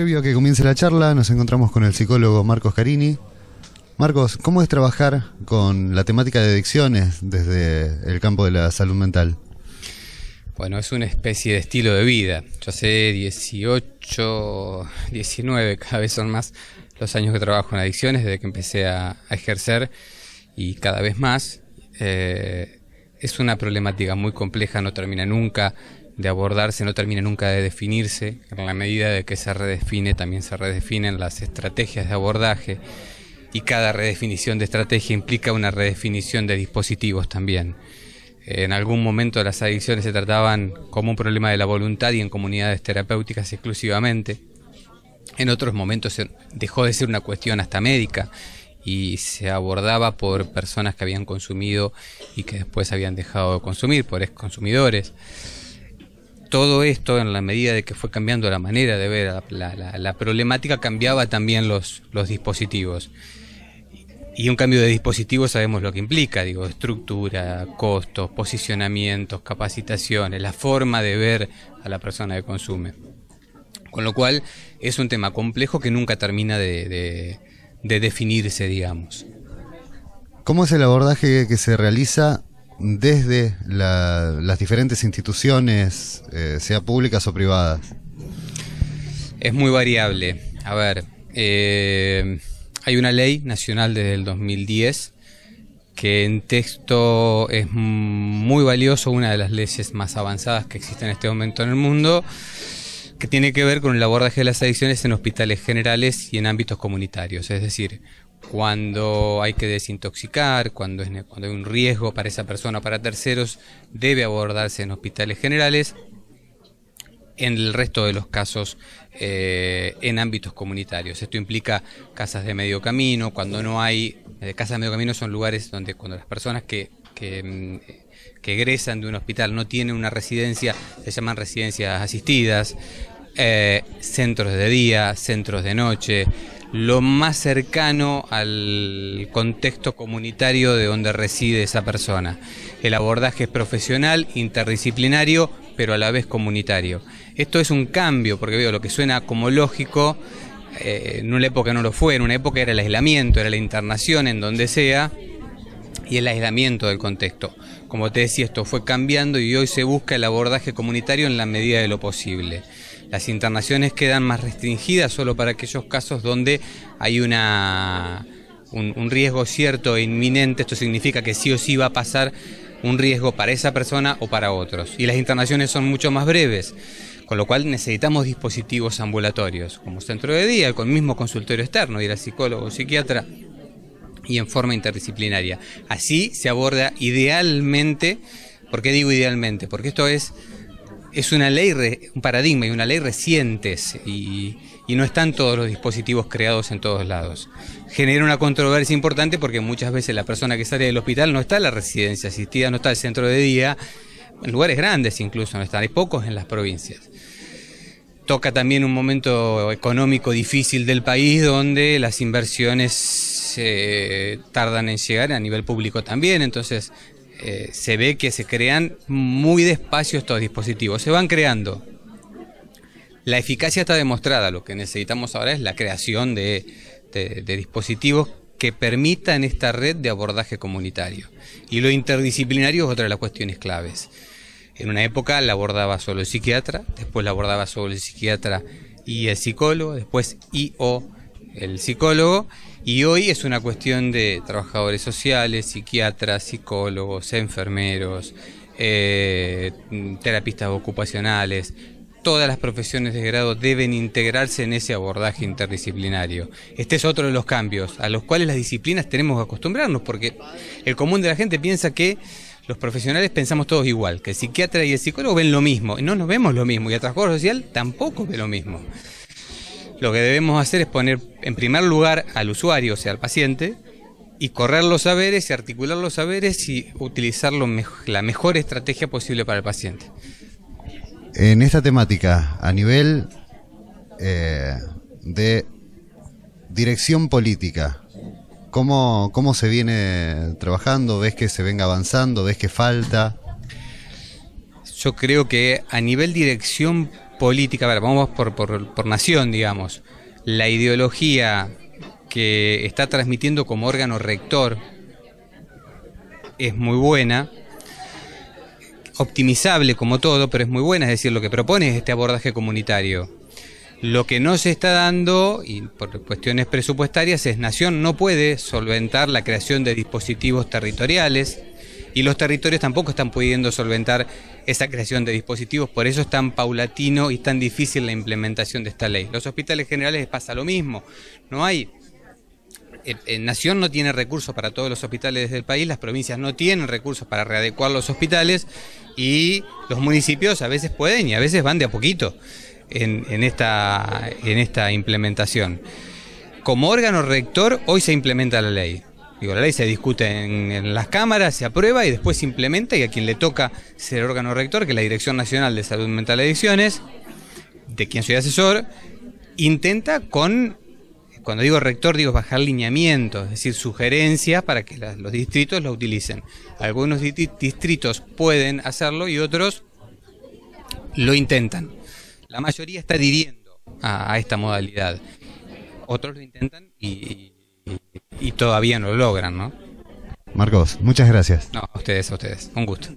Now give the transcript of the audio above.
Previo a que comience la charla, nos encontramos con el psicólogo Marcos Carini. Marcos, ¿cómo es trabajar con la temática de adicciones desde el campo de la salud mental? Bueno, es una especie de estilo de vida. Yo hace 18, 19, cada vez son más los años que trabajo en adicciones desde que empecé a, ejercer y cada vez más. Eh, es una problemática muy compleja, no termina nunca de abordarse no termina nunca de definirse, en la medida de que se redefine, también se redefinen las estrategias de abordaje y cada redefinición de estrategia implica una redefinición de dispositivos también. En algún momento las adicciones se trataban como un problema de la voluntad y en comunidades terapéuticas exclusivamente. En otros momentos dejó de ser una cuestión hasta médica y se abordaba por personas que habían consumido y que después habían dejado de consumir, por ex consumidores todo esto, en la medida de que fue cambiando la manera de ver la, problemática, cambiaba también los, dispositivos. Y un cambio de dispositivo sabemos lo que implica, digo, estructura, costos, posicionamientos, capacitaciones, la forma de ver a la persona que consume. Con lo cual es un tema complejo que nunca termina de, de definirse, digamos. ¿Cómo es el abordaje que se realiza desde las diferentes instituciones, eh, sea públicas o privadas? Es muy variable. A ver, eh, hay una ley nacional desde el 2010 que en texto es muy valioso, una de las leyes más avanzadas que existen en este momento en el mundo, que tiene que ver con el abordaje de las adicciones en hospitales generales y en ámbitos comunitarios. Es decir, cuando hay que desintoxicar, cuando, es, cuando hay un riesgo para esa persona o para terceros, debe abordarse en hospitales generales. En el resto de los casos, eh, en ámbitos comunitarios. Esto implica casas de medio camino, cuando no hay. Eh, casas de medio camino son lugares donde cuando las personas que, mm, que, egresan de un hospital no tienen una residencia, se llaman residencias asistidas. Eh, centros de día, centros de noche, lo más cercano al contexto comunitario de donde reside esa persona. El abordaje es profesional, interdisciplinario, pero a la vez comunitario. Esto es un cambio, porque veo lo que suena como lógico, eh, en una época no lo fue, en una época era el aislamiento, era la internación en donde sea, y el aislamiento del contexto. Como te decía, esto fue cambiando y hoy se busca el abordaje comunitario en la medida de lo posible. Las internaciones quedan más restringidas solo para aquellos casos donde hay una, un, riesgo cierto e inminente. Esto significa que sí o sí va a pasar un riesgo para esa persona o para otros. Y las internaciones son mucho más breves, con lo cual necesitamos dispositivos ambulatorios, como centro de día, con el mismo consultorio externo, ir al psicólogo o psiquiatra y en forma interdisciplinaria. Así se aborda idealmente, ¿por qué digo idealmente? Porque esto es es una ley, un paradigma y una ley recientes y, no están todos los dispositivos creados en todos lados. Genera una controversia importante porque muchas veces la persona que sale del hospital no está en la residencia asistida, no está en el centro de día, en lugares grandes incluso no están, hay pocos en las provincias. Toca también un momento económico difícil del país donde las inversiones eh, tardan en llegar a nivel público también, entonces eh, se ve que se crean muy despacio estos dispositivos, se van creando. La eficacia está demostrada, lo que necesitamos ahora es la creación de, dispositivos que permitan esta red de abordaje comunitario. Y lo interdisciplinario es otra de las cuestiones claves. En una época la abordaba solo el psiquiatra, después la abordaba solo el psiquiatra y el psicólogo, después y o el psicólogo, y hoy es una cuestión de trabajadores sociales, psiquiatras, psicólogos, enfermeros, eh, terapistas ocupacionales. Todas las profesiones de grado deben integrarse en ese abordaje interdisciplinario. Este es otro de los cambios a los cuales las disciplinas tenemos que acostumbrarnos, porque el común de la gente piensa que los profesionales pensamos todos igual, que el psiquiatra y el psicólogo ven lo mismo, y no nos vemos lo mismo, y el trabajador social tampoco ve lo mismo lo que debemos hacer es poner en primer lugar al usuario, o sea, al paciente, y correr los saberes y articular los saberes y utilizar la mejor estrategia posible para el paciente. En esta temática, a nivel eh, de dirección política, ¿cómo, ¿cómo se viene trabajando? ¿Ves que se venga avanzando? ¿Ves que falta? Yo creo que a nivel dirección política, ver, vamos por, por, por nación, digamos, la ideología que está transmitiendo como órgano rector es muy buena, optimizable como todo, pero es muy buena, es decir, lo que propone es este abordaje comunitario. Lo que no se está dando, y por cuestiones presupuestarias, es Nación no puede solventar la creación de dispositivos territoriales, y los territorios tampoco están pudiendo solventar esa creación de dispositivos, por eso es tan paulatino y tan difícil la implementación de esta ley. Los hospitales generales pasa lo mismo, no hay... Eh, eh, Nación no tiene recursos para todos los hospitales del país, las provincias no tienen recursos para readecuar los hospitales y los municipios a veces pueden y a veces van de a poquito en esta implementación. Como órgano rector, hoy se implementa la ley Digo, la ley se discute en, las cámaras, se aprueba y después se implementa y a quien le toca ser órgano rector, que es la Dirección Nacional de Salud Mental y Adicciones, de quien soy asesor, intenta con, cuando digo rector, digo bajar lineamientos, es decir, sugerencias para que los distritos lo utilicen. Algunos distritos pueden hacerlo y otros lo intentan. La mayoría está adhiriendo a, esta modalidad. Otros lo intentan y y todavía no lo logran, ¿no? Marcos, muchas gracias. No, a ustedes, a ustedes. Un gusto.